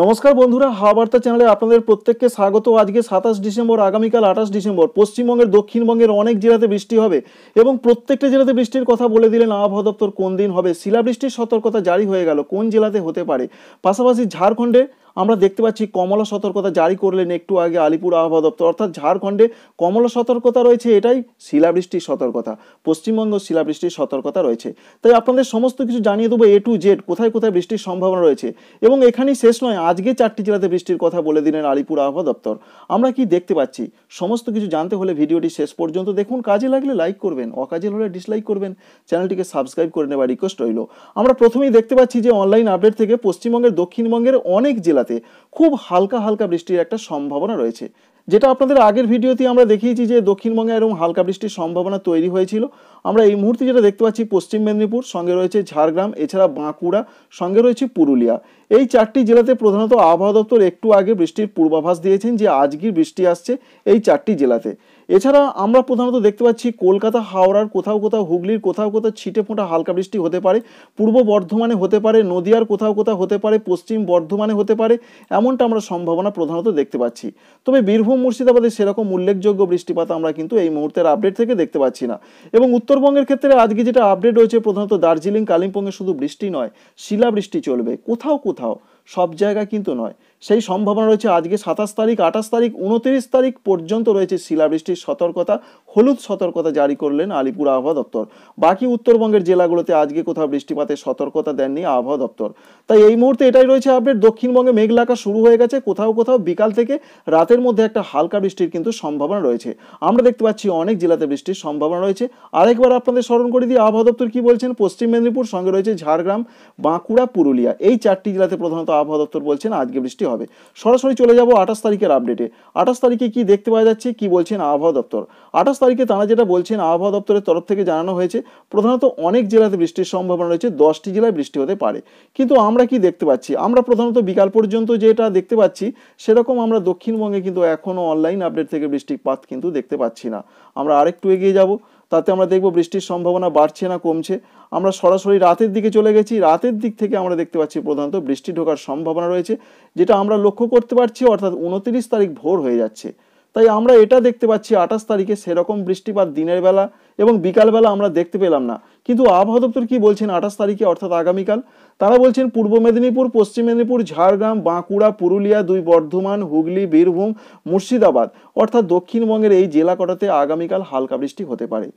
নমস্কার বন্ধুরা হাওয়ার্তা চ্যানেলে আপনাদের প্রত্যেককে স্বাগত আজকে সাতাশ ডিসেম্বর আগামীকাল আঠাশ ডিসেম্বর পশ্চিমবঙ্গের দক্ষিণবঙ্গের অনেক জেলাতে বৃষ্টি হবে এবং প্রত্যেকটা জেলাতে বৃষ্টির কথা বলে দিলেন আবহাওয়া দপ্তর কোন দিন হবে শিলাবৃষ্টির সতর্কতা জারি হয়ে গেল কোন জেলাতে হতে পারে পাশাপাশি ঝাড়খণ্ডে আমরা দেখতে পাচ্ছি কমলা সতর্কতা জারি করলেন একটু আগে আলিপুর আবহাওয়া দপ্তর অর্থাৎ ঝাড়খণ্ডে কমলা সতর্কতা রয়েছে এটাই শিলাবৃষ্টির সতর্কতা পশ্চিমবঙ্গ শিলাবৃষ্টির সতর্কতা রয়েছে তাই আপনাদের সমস্ত কিছু জানিয়ে দেবো এ টু জেড কোথায় কোথায় বৃষ্টির সম্ভাবনা রয়েছে এবং এখানেই শেষ নয় আজকে চারটি জেলাতে বৃষ্টির কথা বলে দিলেন আলিপুর আবহাওয়া দপ্তর আমরা কি দেখতে পাচ্ছি সমস্ত কিছু জানতে হলে ভিডিওটি শেষ পর্যন্ত দেখুন কাজে লাগলে লাইক করবেন অকাজে হলে ডিসলাইক করবেন চ্যানেলটিকে সাবস্ক্রাইব করে নেওয়ার রিকোয়েস্ট রইল আমরা প্রথমেই দেখতে পাচ্ছি যে অনলাইন আপডেট থেকে পশ্চিমবঙ্গের দক্ষিণবঙ্গের অনেক জেলাতে জেলাতে খুব হালকা হালকা বৃষ্টির একটা সম্ভাবনা রয়েছে যেটা আপনাদের আগের ভিডিওতে আমরা দেখিয়েছি যে দক্ষিণবঙ্গে এরকম হালকা বৃষ্টির সম্ভাবনা তৈরি হয়েছিল আমরা এই মুহূর্তে যেটা দেখতে পাচ্ছি পশ্চিম মেদিনীপুর সঙ্গে রয়েছে ঝাড়গ্রাম এছাড়া বাঁকুড়া সঙ্গে রয়েছে পুরুলিয়া এই চারটি জেলাতে প্রধানত আবহাওয়া দপ্তর একটু আগে বৃষ্টির পূর্বাভাস দিয়েছেন যে আজকের বৃষ্টি আসছে এই চারটি জেলাতে এছাড়া আমরা প্রধানত দেখতে পাচ্ছি কলকাতা হাওড়ার কোথাও কোথাও হুগলির কোথাও কোথাও ছিটে ফোঁটা হালকা বৃষ্টি হতে পারে পূর্ব বর্ধমানে হতে পারে নদিয়ার কোথাও কোথাও হতে পারে পশ্চিম বর্ধমানে হতে পারে এমনটা আমরা সম্ভাবনা প্রধানত দেখতে পাচ্ছি তবে বীরভূম মুর্শিদাবাদে সেরকম উল্লেখযোগ্য বৃষ্টিপাত আমরা কিন্তু এই মুহূর্তের আপডেট থেকে দেখতে পাচ্ছি না এবং উত্তরবঙ্গের ক্ষেত্রে আজকে যেটা আপডেট রয়েছে প্রধানত দার্জিলিং কালিম্পংয়ে শুধু বৃষ্টি নয় শিলাবৃষ্টি চলবে কোথাও কোথাও সব জায়গা কিন্তু নয় সেই সম্ভাবনা রয়েছে আজকে সাতাশ তারিখ আঠাশ তারিখ উনত্রিশ তারিখ পর্যন্ত রয়েছে শিলাবৃষ্টির সতর্কতা হলুদ সতর্কতা জারি করলেন আলিপুর আবহাওয়া দপ্তর বাকি উত্তরবঙ্গের জেলাগুলোতে আজকে কোথাও বৃষ্টিপাতের সতর্কতা দেননি আবহাওয়া দপ্তর তাই এই মুহূর্তে এটাই রয়েছে আপডেট দক্ষিণবঙ্গে মেঘলাকা শুরু হয়ে গেছে কোথাও কোথাও বিকাল থেকে রাতের মধ্যে একটা হালকা বৃষ্টির কিন্তু সম্ভাবনা রয়েছে আমরা দেখতে পাচ্ছি অনেক জেলাতে বৃষ্টির সম্ভাবনা রয়েছে আরেকবার আপনাদের স্মরণ করে দিয়ে আবহাওয়া দপ্তর কি বলছেন পশ্চিম মেদিনীপুর সঙ্গে রয়েছে ঝাড়গ্রাম বাঁকুড়া পুরুলিয়া এই চারটি জেলাতে প্রধানত আবহাওয়া দপ্তর বলছেন আজকে বৃষ্টি হবে সরাসরি চলে যাব আঠাশ তারিখের আপডেটে আঠাশ তারিখে কি দেখতে পাওয়া যাচ্ছে কি বলছেন আবহাওয়া দপ্তর আঠাশ তারিখে তারা যেটা বলছেন আবহাওয়া দপ্তরের তরফ থেকে জানানো হয়েছে প্রধানত অনেক জেলাতে বৃষ্টির সম্ভাবনা রয়েছে দশটি জেলায় বৃষ্টি হতে পারে কিন্তু আমরা কি দেখতে পাচ্ছি আমরা প্রধানত বিকাল পর্যন্ত যেটা দেখতে পাচ্ছি সেরকম আমরা দক্ষিণবঙ্গে কিন্তু এখনও অনলাইন আপডেট থেকে বৃষ্টিপাত কিন্তু দেখতে পাচ্ছি না আমরা আরেকটু এগিয়ে যাব তাতে আমরা দেখব বৃষ্টির সম্ভাবনা বাড়ছে না কমছে আমরা সরাসরি রাতের দিকে চলে গেছি রাতের দিক থেকে আমরা দেখতে পাচ্ছি প্রধানত বৃষ্টি ঢোকার সম্ভাবনা রয়েছে যেটা আমরা লক্ষ্য করতে পারছি অর্থাৎ উনত্রিশ তারিখ ভোর হয়ে যাচ্ছে তাই আমরা এটা দেখতে পাচ্ছি আঠাশ তারিখে সেরকম বৃষ্টিপাত দিনের বেলা এবং বিকালবেলা আমরা দেখতে পেলাম না কিন্তু আবহাওয়া দপ্তর কি বলছেন আঠাশ তারিখে অর্থাৎ আগামীকাল তারা বলছেন পূর্ব মেদিনীপুর পশ্চিম মেদিনীপুর ঝাড়গ্রাম বাঁকুড়া পুরুলিয়া দুই বর্ধমান হুগলি বীরভূম মুর্শিদাবাদ অর্থাৎ দক্ষিণবঙ্গের এই জেলা কটাতে আগামীকাল হালকা বৃষ্টি হতে পারে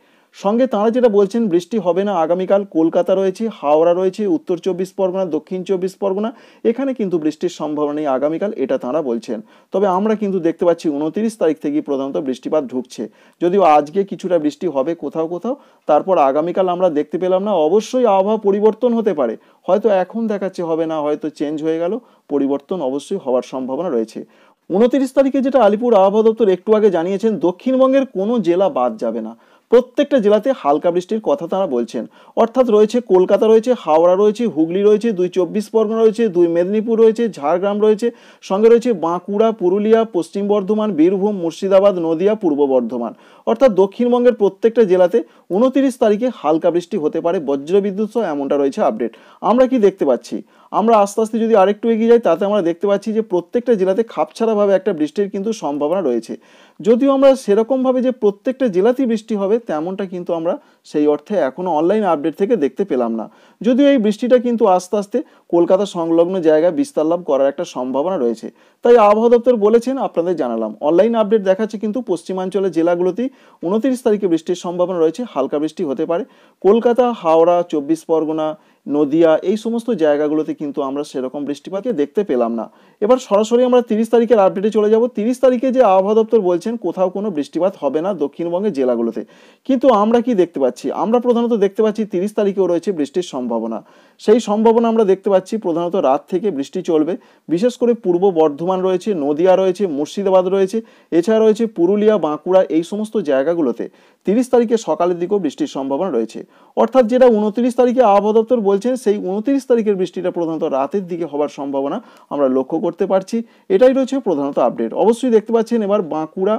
সঙ্গে তাঁরা যেটা বলছেন বৃষ্টি হবে না আগামীকাল কলকাতা রয়েছে হাওড়া রয়েছে উত্তর চব্বিশ পরগনা দক্ষিণ চব্বিশ পরগনা এখানে কিন্তু বৃষ্টির সম্ভাবনা নেই আগামীকাল এটা তাঁরা বলছেন তবে আমরা কিন্তু দেখতে পাচ্ছি উনতিরিশ তারিখ থেকে প্রধানত বৃষ্টিপাত ঢুকছে যদিও আজকে কিছুটা বৃষ্টি হবে কোথাও কোথাও তারপর আগামীকাল আমরা দেখতে পেলাম না অবশ্যই আবহাওয়া পরিবর্তন হতে পারে হয়তো এখন দেখাচ্ছে হবে না হয়তো চেঞ্জ হয়ে গেল পরিবর্তন অবশ্যই হওয়ার সম্ভাবনা রয়েছে উনত্রিশ তারিখে যেটা আলিপুর আবহাওয়া দপ্তর একটু আগে জানিয়েছেন দক্ষিণবঙ্গের কোনো জেলা বাদ যাবে না প্রত্যেকটা জেলাতে হালকা বৃষ্টির কথা তারা বলছেন অর্থাৎ রয়েছে কলকাতা রয়েছে হাওড়া রয়েছে হুগলি রয়েছে দুই চব্বিশ পরগনা রয়েছে দুই মেদিনীপুর রয়েছে ঝাড়গ্রাম রয়েছে সঙ্গে রয়েছে বাঁকুড়া পুরুলিয়া পশ্চিম বর্ধমান বীরভূম মুর্শিদাবাদ নদিয়া পূর্ব বর্ধমান অর্থাৎ দক্ষিণবঙ্গের প্রত্যেকটা জেলাতে উনতিরিশ তারিখে হালকা বৃষ্টি হতে পারে বজ্রবিদ্যুৎ সহ এমনটা রয়েছে আপডেট আমরা কি দেখতে পাচ্ছি আমরা আস্তে আস্তে যদি আরেকটু এগিয়ে যাই তাতে আমরা দেখতে পাচ্ছি যে প্রত্যেকটা জেলাতে খাপছাড়াভাবে একটা বৃষ্টির কিন্তু সম্ভাবনা রয়েছে যদিও আমরা সেরকমভাবে যে প্রত্যেকটা জেলাতেই বৃষ্টি হবে তেমনটা কিন্তু আমরা সেই অর্থে এখনও অনলাইন আপডেট থেকে দেখতে পেলাম না যদিও এই বৃষ্টিটা কিন্তু আস্তে আস্তে কলকাতা সংলগ্ন জায়গায় বিস্তার লাভ করার একটা সম্ভাবনা রয়েছে তাই আবহাওয়া দপ্তর বলেছেন আপনাদের জানালাম অনলাইন আপডেট দেখাচ্ছে কিন্তু পশ্চিমাঞ্চলের জেলাগুলোতেই উনত্রিশ তারিখে বৃষ্টির সম্ভাবনা রয়েছে হালকা বৃষ্টি হতে পারে কলকাতা হাওড়া চব্বিশ পরগনা নদিয়া এই সমস্ত জায়গাগুলোতে কিন্তু আমরা সেরকম বৃষ্টিপাতকে দেখতে পেলাম না এবার সরাসরি আমরা তিরিশ তারিখের আপডেটে চলে যাব তিরিশ তারিখে যে আবহাওয়া দপ্তর বলছেন কোথাও কোনো বৃষ্টিপাত হবে না দক্ষিণবঙ্গের জেলাগুলোতে কিন্তু আমরা কি দেখতে পাচ্ছি আমরা প্রধানত দেখতে পাচ্ছি তিরিশ তারিখেও রয়েছে বৃষ্টির সম্ভাবনা সেই সম্ভাবনা আমরা দেখতে পাচ্ছি প্রধানত রাত থেকে বৃষ্টি চলবে বিশেষ করে পূর্ব বর্ধমান রয়েছে নদিয়া রয়েছে মুর্শিদাবাদ রয়েছে এছাড়া রয়েছে পুরুলিয়া বাঁকুড়া এই সমস্ত জায়গাগুলোতে তিরিশ তারিখে সকালের দিকেও বৃষ্টির সম্ভাবনা রয়েছে অর্থাৎ যেটা উনত্রিশ তারিখে আবহাওয়া দপ্তর বলছেন সেই উনত্রিশ তারিখের বৃষ্টিটা প্রধানত রাতের দিকে হবার সম্ভাবনা আমরা লক্ষ্য করতে পারছি এটাই রয়েছে প্রধানত আপডেট অবশ্যই দেখতে পাচ্ছেন এবার বাঁকুড়া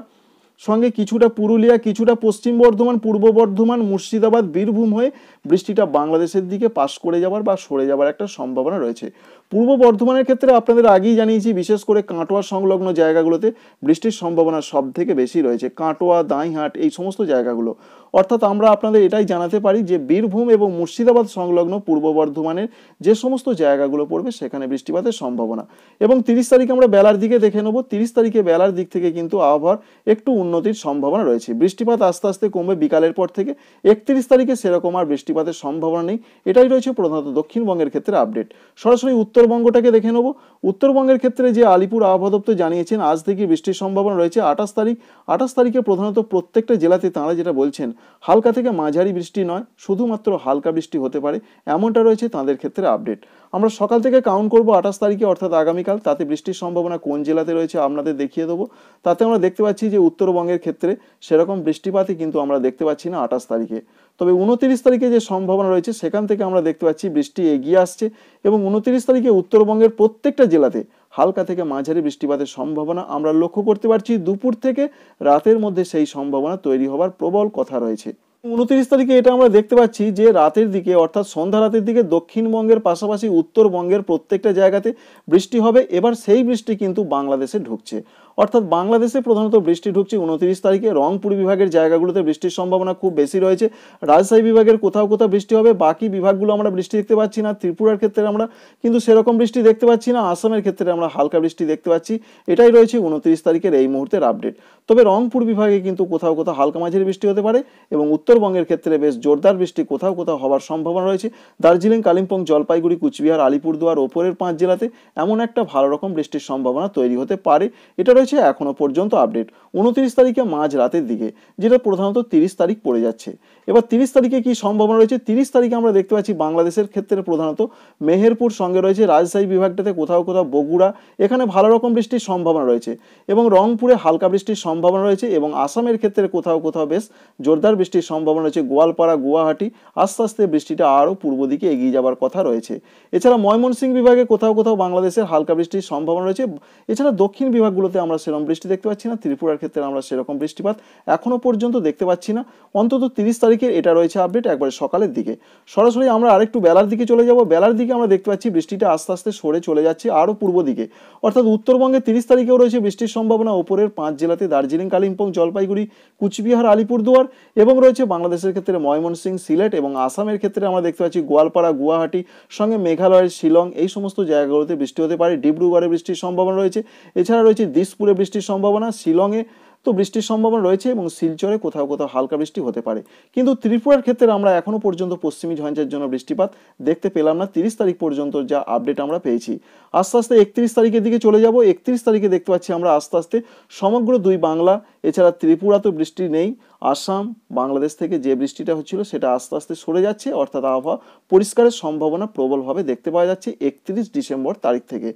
সঙ্গে কিছুটা পুরুলিয়া কিছুটা পশ্চিম বর্ধমান পূর্ব বর্ধমান মুর্শিদাবাদ বীরভূম হয়ে বৃষ্টিটা বাংলাদেশের দিকে পাশ করে যাওয়ার বা সরে যাওয়ার একটা সম্ভাবনা রয়েছে পূর্ব বর্ধমানের ক্ষেত্রে আপনাদের আগেই জানিয়েছি বিশেষ করে কাটোয়া সংলগ্ন জায়গাগুলোতে বৃষ্টির সম্ভাবনা সব থেকে বেশি রয়েছে কাটোয়া দাঁইহাট এই সমস্ত জায়গাগুলো অর্থাৎ আমরা আপনাদের এটাই জানাতে পারি যে বীরভূম এবং মুর্শিদাবাদ সংলগ্ন পূর্ব বর্ধমানের যে সমস্ত জায়গাগুলো পড়বে সেখানে বৃষ্টিপাতের সম্ভাবনা এবং তিরিশ তারিখে আমরা বেলার দিকে দেখে নেব তিরিশ তারিখে বেলার দিক থেকে কিন্তু আবহাওয়ার একটু উন্নতির সম্ভাবনা রয়েছে বৃষ্টিপাত আস্তে আস্তে কমবে বিকালের পর থেকে একত্রিশ তারিখে সেরকম আর বৃষ্টিপাতের সম্ভাবনা নেই এটাই রয়েছে প্রধানত দক্ষিণবঙ্গের ক্ষেত্রে আপডেট সরাসরি উত্তরবঙ্গটাকে দেখে নেব উত্তরবঙ্গের ক্ষেত্রে যে আলিপুর আবহাওয়া দপ্তর জানিয়েছেন আজ থেকে বৃষ্টির সম্ভাবনা রয়েছে আঠাশ তারিখ আঠাশ তারিখে প্রধানত প্রত্যেকটা জেলাতে তাঁরা যেটা বলছেন হালকা থেকে মাঝারি বৃষ্টি নয় শুধুমাত্র হালকা বৃষ্টি হতে পারে এমনটা রয়েছে তাঁদের ক্ষেত্রে আপডেট আমরা সকাল থেকে কাউন্ট করব আঠাশ তারিখে অর্থাৎ আগামীকাল তাতে বৃষ্টির সম্ভাবনা কোন জেলাতে রয়েছে আপনাদের দেখিয়ে দেবো তাতে আমরা দেখতে পাচ্ছি যে উত্তরবঙ্গের ক্ষেত্রে সেরকম বৃষ্টিপাতই কিন্তু আমরা দেখতে পাচ্ছি না আঠাশ তারিখে তবে উনতিরিশ তারিখে যে সম্ভাবনা রয়েছে সেখান থেকে আমরা দেখতে পাচ্ছি বৃষ্টি এগিয়ে আসছে এবং উনতিরিশ তারিখে উত্তরবঙ্গের প্রত্যেকটা জেলাতে হালকা থেকে মাঝারি বৃষ্টিপাতের সম্ভাবনা আমরা লক্ষ্য করতে পারছি দুপুর থেকে রাতের মধ্যে সেই সম্ভাবনা তৈরি হবার প্রবল কথা রয়েছে উনত্রিশ তারিখে এটা আমরা দেখতে পাচ্ছি যে রাতের দিকে অর্থাৎ সন্ধ্যা রাতের দিকে দক্ষিণবঙ্গের পাশাপাশি উত্তরবঙ্গের প্রত্যেকটা জায়গাতে বৃষ্টি হবে এবার সেই বৃষ্টি কিন্তু বাংলাদেশে ঢুকছে অর্থাৎ বাংলাদেশে প্রধানত বৃষ্টি ঢুকছে উনত্রিশ তারিখে রংপুর বিভাগের জায়গাগুলোতে বৃষ্টির সম্ভাবনা খুব বেশি রয়েছে রাজশাহী বিভাগের কোথাও কোথাও বৃষ্টি হবে বাকি বিভাগগুলো আমরা বৃষ্টি দেখতে পাচ্ছি না ত্রিপুরার ক্ষেত্রে আমরা কিন্তু সেরকম বৃষ্টি দেখতে পাচ্ছি না আসামের ক্ষেত্রে আমরা হালকা বৃষ্টি দেখতে পাচ্ছি এটাই রয়েছে উনত্রিশ তারিখের এই মুহূর্তের আপডেট তবে রংপুর বিভাগে কিন্তু কোথাও কোথাও হালকা মাঝারি বৃষ্টি হতে পারে এবং উত্তরবঙ্গের ক্ষেত্রে বেশ জোরদার বৃষ্টি কোথাও কোথাও হওয়ার সম্ভাবনা রয়েছে দার্জিলিং কালিম্পং জলপাইগুড়ি কুচবিহার আলিপুরদুয়ার ওপরের পাঁচ জেলাতে এমন একটা ভালো রকম বৃষ্টির সম্ভাবনা তৈরি হতে পারে এটা রয়েছে এখনও পর্যন্ত আপডেট উনত্রিশ তারিখে মাঝ রাতের দিকে যেটা প্রধানত তিরিশ তারিখ পড়ে যাচ্ছে এবার তিরিশ তারিখে কি সম্ভাবনা রয়েছে তিরিশ তারিখে আমরা দেখতে পাচ্ছি বাংলাদেশের ক্ষেত্রে প্রধানত মেহেরপুর সঙ্গে রয়েছে রাজশাহী বিভাগটাতে কোথাও কোথাও বগুড়া এখানে ভালো রকম বৃষ্টির সম্ভাবনা রয়েছে এবং রংপুরে হালকা বৃষ্টির সম্ভাবনা রয়েছে এবং আসামের ক্ষেত্রে কোথাও কোথাও বেশ জোরদার বৃষ্টির সম্ভাবনা রয়েছে গোয়ালপাড়া গুয়াহাটি আস্তে আস্তে বৃষ্টিটা আরও পূর্ব দিকে এগিয়ে যাওয়ার কথা রয়েছে এছাড়া ময়মনসিংহ বিভাগে কোথাও কোথাও বাংলাদেশের হালকা বৃষ্টির সম্ভাবনা রয়েছে এছাড়া দক্ষিণ বিভাগগুলোতে আমরা আমরা সেরকম বৃষ্টি দেখতে পাচ্ছি না ত্রিপুরার ক্ষেত্রে আমরা সেরকম বৃষ্টিপাত এখনও পর্যন্ত দেখতে পাচ্ছি না অন্তত তিরিশ তারিখের এটা রয়েছে আপডেট একবারে সকালের দিকে সরাসরি আমরা আরেকটু বেলার দিকে চলে যাব বেলার দিকে আমরা দেখতে পাচ্ছি বৃষ্টিটা আস্তে আস্তে সরে চলে যাচ্ছে আরও পূর্ব দিকে অর্থাৎ উত্তরবঙ্গে তিরিশ তারিখেও রয়েছে বৃষ্টির সম্ভাবনা উপরের পাঁচ জেলাতে দার্জিলিং কালিম্পং জলপাইগুড়ি কুচবিহার আলিপুরদুয়ার এবং রয়েছে বাংলাদেশের ক্ষেত্রে ময়মনসিং সিলেট এবং আসামের ক্ষেত্রে আমরা দেখতে পাচ্ছি গোয়ালপাড়া গুয়াহাটি সঙ্গে মেঘালয়ের শিলং এই সমস্ত জায়গাগুলোতে বৃষ্টি হতে পারে ডিব্রুগড়ে বৃষ্টির সম্ভাবনা রয়েছে এছাড়া রয়েছে দিসপুর দিনাজপুরে বৃষ্টির সম্ভাবনা শিলংয়ে তো বৃষ্টির সম্ভাবনা রয়েছে এবং শিলচরে কোথাও কোথাও হালকা বৃষ্টি হতে পারে কিন্তু ত্রিপুরার ক্ষেত্রে আমরা এখনও পর্যন্ত পশ্চিমী ঝঞ্ঝের জন্য বৃষ্টিপাত দেখতে পেলাম না তিরিশ তারিখ পর্যন্ত যা আপডেট আমরা পেয়েছি আস্তে আস্তে একত্রিশ তারিখের দিকে চলে যাব একত্রিশ তারিখে দেখতে পাচ্ছি আমরা আস্তে আস্তে সমগ্র দুই বাংলা এছাড়া ত্রিপুরা তো বৃষ্টি নেই আসাম বাংলাদেশ থেকে যে বৃষ্টিটা হচ্ছিল সেটা আস্তে আস্তে সরে যাচ্ছে অর্থাৎ আবহাওয়া পরিষ্কারের সম্ভাবনা প্রবলভাবে দেখতে পাওয়া যাচ্ছে একত্রিশ ডিসেম্বর তারিখ থেকে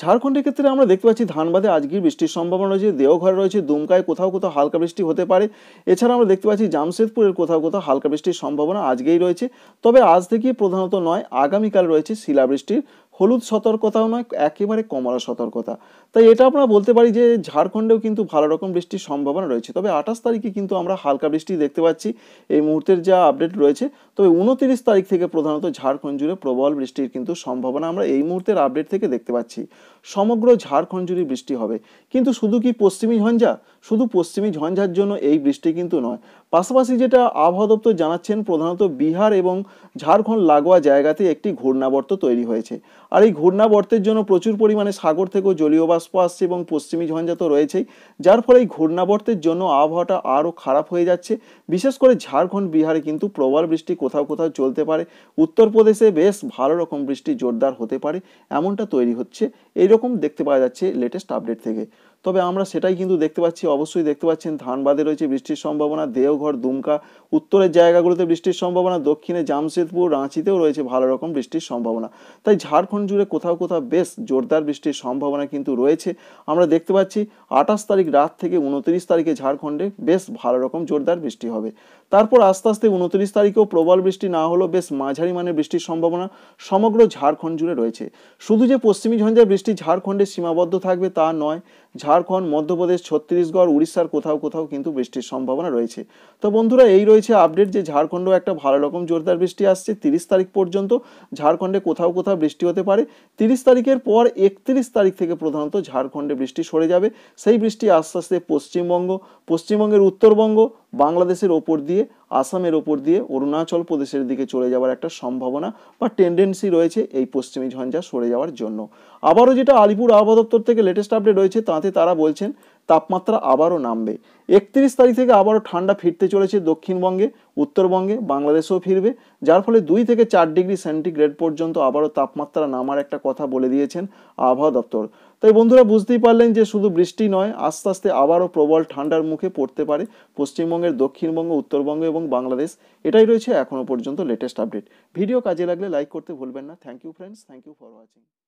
ঝাড়খণ্ডের ক্ষেত্রে আমরা দেখতে পাচ্ছি ধানবাদে আজকের বৃষ্টির সম্ভাবনা রয়েছে দেওঘরে রয়েছে দুমকায় কোথাও কোথাও হালকা বৃষ্টি হতে পারে এছাড়া আমরা দেখতে পাচ্ছি জামশেদপুরের কোথাও কোথাও হালকা বৃষ্টির সম্ভাবনা আজকেই রয়েছে তবে আজ থেকে প্রধানত নয় আগামীকাল রয়েছে শিলাবৃষ্টির হলুদ সতর্কতাও নয় একেবারে কমলা সতর্কতা তাই এটা আমরা বলতে পারি যে ঝাড়খণ্ডেও কিন্তু ভালো রকম বৃষ্টির সম্ভাবনা রয়েছে তবে আঠাশ তারিখে কিন্তু আমরা হালকা বৃষ্টি দেখতে পাচ্ছি এই মুহূর্তের যা আপডেট রয়েছে তবে উনতিরিশ তারিখ থেকে প্রধানত ঝাড়খণ্ড জুড়ে প্রবল বৃষ্টির কিন্তু সম্ভাবনা আমরা এই মুহূর্তের আপডেট থেকে দেখতে পাচ্ছি সমগ্র ঝাড়খণ্ড জুড়ে বৃষ্টি হবে কিন্তু শুধু কি পশ্চিমী ঝঞ্ঝা শুধু পশ্চিমী ঝঞ্ঝার জন্য এই বৃষ্টি কিন্তু নয় পাশাপাশি যেটা আবহাওয়া দপ্তর জানাচ্ছেন প্রধানত বিহার এবং ঝাড়খণ্ড লাগোয়া জায়গাতে একটি ঘূর্ণাবর্ত তৈরি হয়েছে আর এই ঘূর্ণাবর্তের জন্য প্রচুর পরিমাণে সাগর থেকেও জলীয় বাষ্প আসছে এবং পশ্চিমী ঝঞ্ঝা রয়েছেই যার ফলে এই ঘূর্ণাবর্তের জন্য আবহাওয়াটা আরও খারাপ হয়ে যাচ্ছে বিশেষ করে ঝাড়খণ্ড বিহারে কিন্তু প্রবল বৃষ্টি কোথাও কোথাও চলতে পারে উত্তরপ্রদেশে বেশ ভালো রকম বৃষ্টি জোরদার হতে পারে এমনটা তৈরি হচ্ছে এইরকম দেখতে পাওয়া যাচ্ছে লেটেস্ট আপডেট থেকে তবে আমরা সেটাই কিন্তু দেখতে পাচ্ছি অবশ্যই দেখতে পাচ্ছেন ধানবাদে রয়েছে বৃষ্টির সম্ভাবনা দেওঘর দুমকা উত্তরের জায়গাগুলোতে বৃষ্টির সম্ভাবনা দক্ষিণে জামশেদপুর রাঁচিতেও রয়েছে ভালো রকম বৃষ্টির সম্ভাবনা তাই ঝাড়খণ্ড জুড়ে কোথাও কোথাও বেশ জোরদার বৃষ্টির সম্ভাবনা কিন্তু রয়েছে আমরা দেখতে পাচ্ছি আঠাশ তারিখ রাত থেকে উনত্রিশ তারিখে ঝাড়খণ্ডে বেশ ভালো রকম জোরদার বৃষ্টি হবে তারপর আস্তে আস্তে উনত্রিশ তারিখেও প্রবল বৃষ্টি না হলেও বেশ মাঝারি মানের বৃষ্টির সম্ভাবনা সমগ্র ঝাড়খণ্ড জুড়ে রয়েছে শুধু যে পশ্চিমী ঝঞ্ঝার বৃষ্টি ঝাড়খণ্ডে সীমাবদ্ধ থাকবে তা নয় ঝাড়খণ্ড মধ্যপ্রদেশ ছত্তিশগড় উড়িষ্যার কোথাও কোথাও কিন্তু বৃষ্টির সম্ভাবনা রয়েছে তো বন্ধুরা এই রয়েছে আপডেট যে ঝাড়খণ্ডও একটা ভালো রকম জোরদার বৃষ্টি আসছে তিরিশ তারিখ পর্যন্ত ঝাড়খণ্ডে কোথাও কোথাও বৃষ্টি হতে পারে তিরিশ তারিখের পর একত্রিশ তারিখ থেকে প্রধানত ঝাড়খণ্ডে বৃষ্টি সরে যাবে সেই বৃষ্টি আস্তে আস্তে পশ্চিমবঙ্গ পশ্চিমবঙ্গের উত্তরবঙ্গ বাংলাদেশের ওপর দিয়ে আসামের ওপর দিয়ে অরুণাচল প্রদেশের দিকে চলে যাওয়ার একটা সম্ভাবনা বা টেন্ডেন্সি রয়েছে এই পশ্চিমী ঝঞ্ঝা সরে যাওয়ার জন্য আবারও যেটা আলিপুর আবহাওয়া দপ্তর থেকে লেটেস্ট আপডেট রয়েছে তাতে তারা বলছেন তাপমাত্রা আবারও নামবে একত্রিশ তারিখ থেকে আবারও ঠান্ডা ফিরতে চলেছে দক্ষিণবঙ্গে উত্তরবঙ্গে বাংলাদেশেও ফিরবে যার ফলে দুই থেকে চার ডিগ্রি সেন্টিগ্রেড পর্যন্ত আবারও তাপমাত্রা নামার একটা কথা বলে দিয়েছেন আবহাওয়া দপ্তর তাই বন্ধুরা বুঝতেই পারলেন যে শুধু বৃষ্টি নয় আস্তে আস্তে আবারও প্রবল ঠান্ডার মুখে পড়তে পারে পশ্চিমবঙ্গের দক্ষিণবঙ্গ উত্তরবঙ্গ এবং বাংলাদেশ এটাই রয়েছে এখনও পর্যন্ত লেটেস্ট আপডেট ভিডিও কাজে লাগলে লাইক করতে ভুলবেন না thank you friends thank you for watching